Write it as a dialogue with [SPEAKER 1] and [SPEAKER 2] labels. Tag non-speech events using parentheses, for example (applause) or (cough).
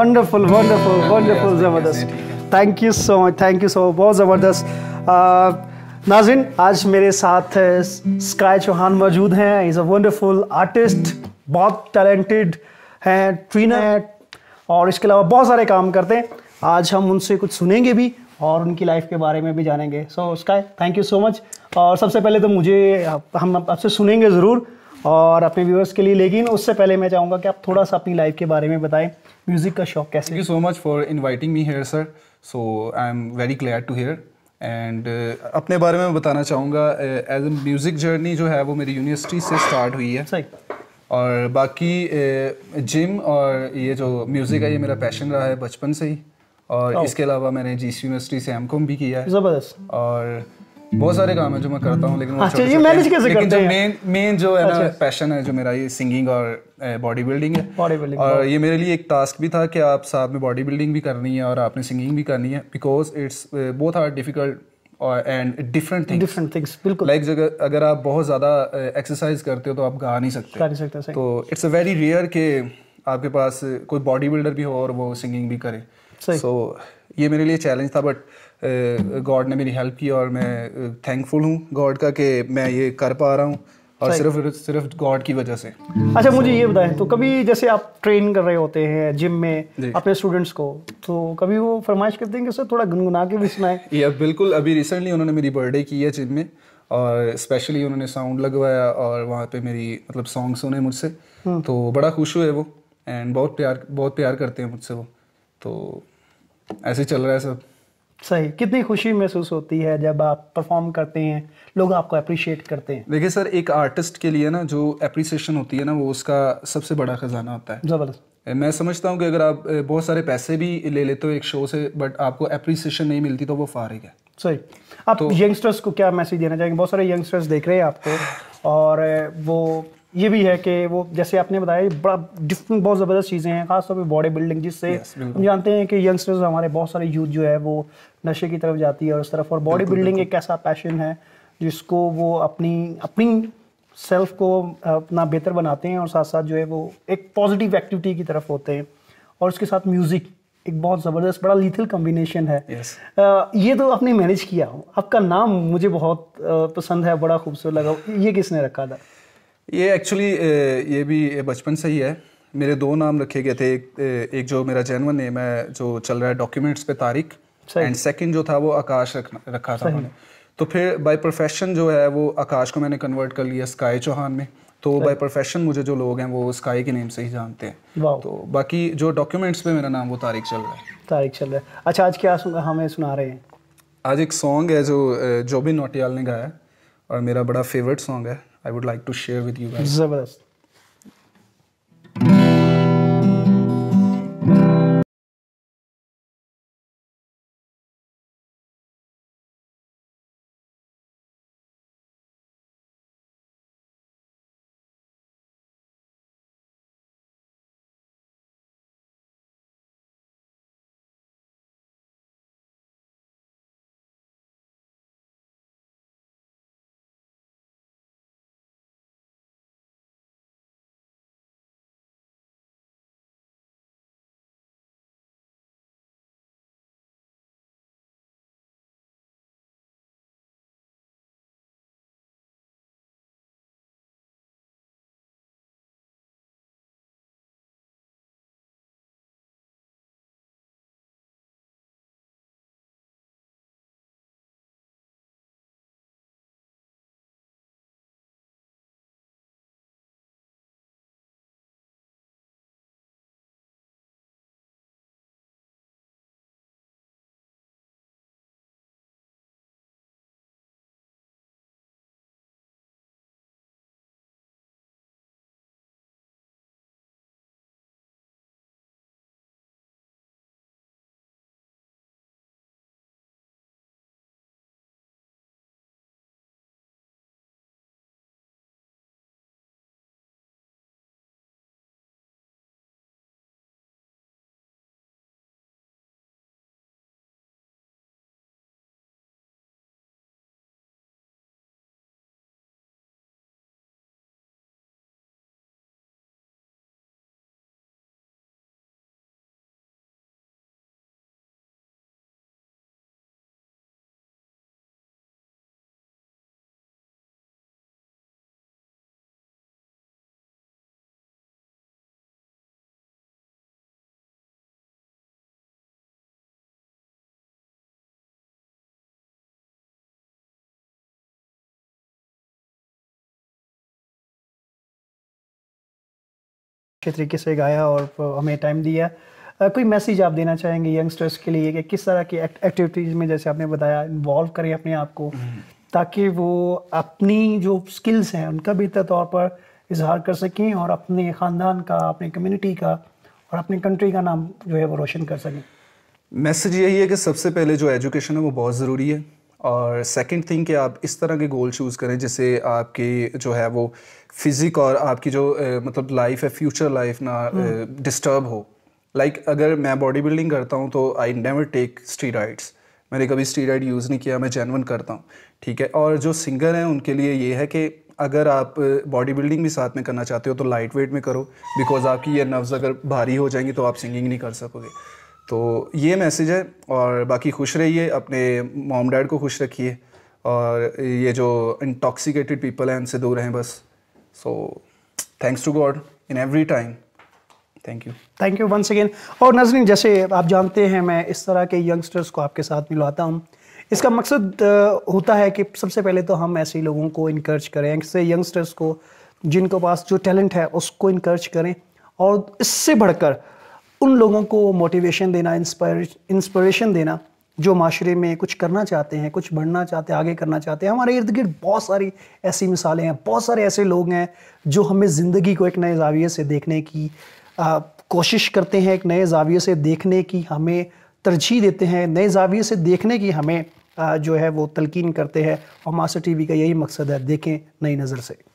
[SPEAKER 1] Wonderful wonderful wonderful ज़बरदस्त thank you so much thank you so much बहुत ज़बरदस्त uh, नाजिन आज मेरे साथ स्काई uh, चौहान मौजूद हैं इज़ अ वंडरफुल आर्टिस्ट बहुत टैलेंटेड हैं ट्रीनर हैं और इसके अलावा बहुत सारे काम करते हैं आज हम उनसे कुछ सुनेंगे भी और उनकी लाइफ के बारे में भी जानेंगे so sky thank you so much और सबसे पहले तो मुझे हम आपसे सुनेंगे ज़रूर और अपने व्यूअर्स के लिए लेकिन उससे पहले मैं चाहूँगा कि आप थोड़ा सा अपनी लाइफ के बारे में बताएं म्यूज़िक का शौक कैसे thank you so much for
[SPEAKER 2] inviting me here sir so I am very glad to here and अपने बारे में बताना चाहूँगा एज ए म्यूज़िक जर्नी जो है वो मेरी यूनिवर्सिटी से स्टार्ट हुई है सही और बाकी जिम uh, और ये जो म्यूज़िक है ये मेरा पैशन रहा है बचपन से ही और oh. इसके अलावा मैंने जी सी यूनिवर्सिटी से एम कॉम भी किया है ज़बरदस्त और बहुत सारे काम है जो मैं करता हूँ लेकिन अच्छा, ये मैनेज कैसे जो मेन मेन जो है ना पैशन अच्छा। है जो मेरा ये सिंगिंग और बॉडी eh, बिल्डिंग है बॉडी बिल्डिंग और ये मेरे लिए एक टास्क भी था कि आप साथ में बॉडी बिल्डिंग भी करनी है और आपने सिंगिंग भी करनी है बिकॉज इट्स बहुत hard difficult and different thing different things बिल्कुल लाइक जगह अगर आप बहुत ज़्यादा एक्सरसाइज eh, करते हो तो आप गा नहीं सकते गा नहीं सकते तो इट्स अ वेरी रेयर के आपके पास कोई बॉडी बिल्डर भी हो और वो सिंगिंग भी करे सो so, ये मेरे लिए चैलेंज था बट गॉड ने मेरी हेल्प की और मैं
[SPEAKER 1] थैंकफुल हूँ गॉड का कि मैं ये कर पा रहा हूँ और सिर्फ सिर्फ गॉड की वजह से अच्छा मुझे ये बताएं तो कभी जैसे आप ट्रेन कर रहे होते हैं जिम में अपने स्टूडेंट्स को तो कभी वो फरमाइश करते हैं कि सर थोड़ा गुनगुना के भी सुनाए
[SPEAKER 2] (laughs) ये बिल्कुल अभी रिसेंटली उन्होंने मेरी बर्थडे की है जिम में और स्पेशली उन्होंने साउंड लगवाया और वहाँ पे मेरी मतलब सॉन्ग सुने मुझसे हम्म। तो बड़ा खुश हुए वो एंड बहुत प्यार बहुत प्यार करते हैं मुझसे वो तो ऐसे चल रहा है सब
[SPEAKER 1] सही कितनी खुशी महसूस होती है जब आप परफॉर्म करते हैं लोग आपको अप्रिशिएट करते हैं
[SPEAKER 2] देखिए सर एक आर्टिस्ट के लिए ना जो अप्रिसिएशन होती है ना वो उसका सबसे बड़ा खजाना होता है ज़बरदस्त मैं समझता हूँ कि अगर आप बहुत सारे पैसे भी ले लेते हो एक शो से बट आपको अप्रिसिएशन नहीं मिलती तो वो फारिग है
[SPEAKER 1] सही आप तो, यंगस्टर्स को क्या मैसेज देना चाहेंगे बहुत सारे यंगस्टर्स देख रहे हैं आपको और वो ये भी है कि वो जैसे आपने बताया बड़ा डिफरेंट बहुत ज़बरदस्त चीज़ें हैं खासतौर पर बॉडी बिल्डिंग जिससे हम जानते हैं कि यंगस्टर्स हमारे बहुत सारे यूथ जो है वो नशे की तरफ जाती है और उस तरफ और बॉडी बिल्डिंग एक ऐसा पैशन है जिसको वो अपनी अपनी सेल्फ को अपना बेहतर बनाते हैं और साथ साथ जो है वो एक पॉजिटिव एक्टिविटी की तरफ होते हैं और उसके साथ म्यूज़िक एक बहुत ज़बरदस्त बड़ा लीथल कॉम्बिनेशन है yes. आ, ये तो आपने मैनेज किया आपका नाम मुझे बहुत पसंद है बड़ा खूबसूरत लगा ये किसने रखा था
[SPEAKER 2] ये एक्चुअली uh, ये भी बचपन से ही है मेरे दो नाम रखे गए थे एक uh, एक जो मेरा जैनवन नेम है जो चल रहा है डॉक्यूमेंट्स पे तारिक एंड सेकंड जो था वो आकाश रखना रखा था मैंने तो फिर बाय प्रोफेशन जो है वो आकाश को मैंने कन्वर्ट कर लिया स्काई चौहान में तो बाय प्रोफेशन मुझे जो लोग हैं वो स्काई के नेम से ही जानते हैं तो बाकी जो डॉक्यूमेंट्स पे मेरा नाम वो तारिक चल रहा है
[SPEAKER 1] तारिक चल रहा है अच्छा आज क्या हमें सुना रहे हैं
[SPEAKER 2] आज एक सॉन्ग है जो uh, जोबिन नोटियाल ने गाया और मेरा बड़ा फेवरेट सॉन्ग है I would like to share with you guys.
[SPEAKER 1] अच्छे तरीके से गाया और हमें टाइम दिया uh, कोई मैसेज आप देना चाहेंगे यंगस्टर्स के लिए कि किस तरह की एक्टिविटीज़ में जैसे आपने बताया इन्वॉल्व करें अपने आप को हम्म। ताकि वो अपनी जो स्किल्स हैं उनका बेहतर तौर पर इजहार कर सकें और अपने ख़ानदान का अपने कम्युनिटी का और अपने कंट्री का नाम जो है वो रोशन कर सकें
[SPEAKER 2] मैसेज यही है कि सबसे पहले जो एजुकेशन है वो बहुत ज़रूरी है और सेकंड थिंग कि आप इस तरह के गोल चूज़ करें जिससे आपकी जो है वो फिज़िक और आपकी जो मतलब लाइफ है फ्यूचर लाइफ ना डिस्टर्ब हम्म। हो लाइक like, अगर मैं बॉडी बिल्डिंग करता हूँ तो आई नेवर टेक स्टीराइड्स मैंने कभी स्टीराइड यूज़ नहीं किया मैं जेनवन करता हूँ ठीक है और जो सिंगर हैं उनके लिए ये है कि अगर आप बॉडी बिल्डिंग भी साथ में करना चाहते हो तो लाइट वेट में करो बिकॉज आपकी ये नर्व्स अगर भारी हो जाएंगी तो आप सिंगिंग नहीं कर सकोगे तो ये मैसेज है और बाकी खुश रहिए अपने मॉम डैड को खुश रखिए और ये जो इंटॉक्सिकेटेड पीपल हैं उनसे दूर रहें बस so thanks to God in every time thank you
[SPEAKER 1] thank you once again और नजरिन जैसे आप जानते हैं मैं इस तरह के यंगस्टर्स को आपके साथ मिलवाता हूँ इसका मकसद होता है कि सबसे पहले तो हम ऐसे लोगों को इनक्रेज करें ऐसे यंगस्टर्स को जिनके पास जो टैलेंट है उसको इनक्रेज करें और इससे बढ़कर उन लोगों को मोटिवेशन देना इंस्परेशन देना जो माशरे में कुछ करना चाहते हैं कुछ बढ़ना चाहते हैं आगे करना चाहते हैं हमारे इर्द गिर्द बहुत सारी ऐसी मिसालें हैं बहुत सारे ऐसे लोग हैं जो हमें ज़िंदगी को एक नए जाविये से देखने की आ, कोशिश करते हैं एक नए जाविये से देखने की हमें तरजीह देते हैं नए जाविये से देखने की हमें आ, जो है वो तलकिन करते हैं और मास्टर वी का यही मकसद है देखें नई नज़र से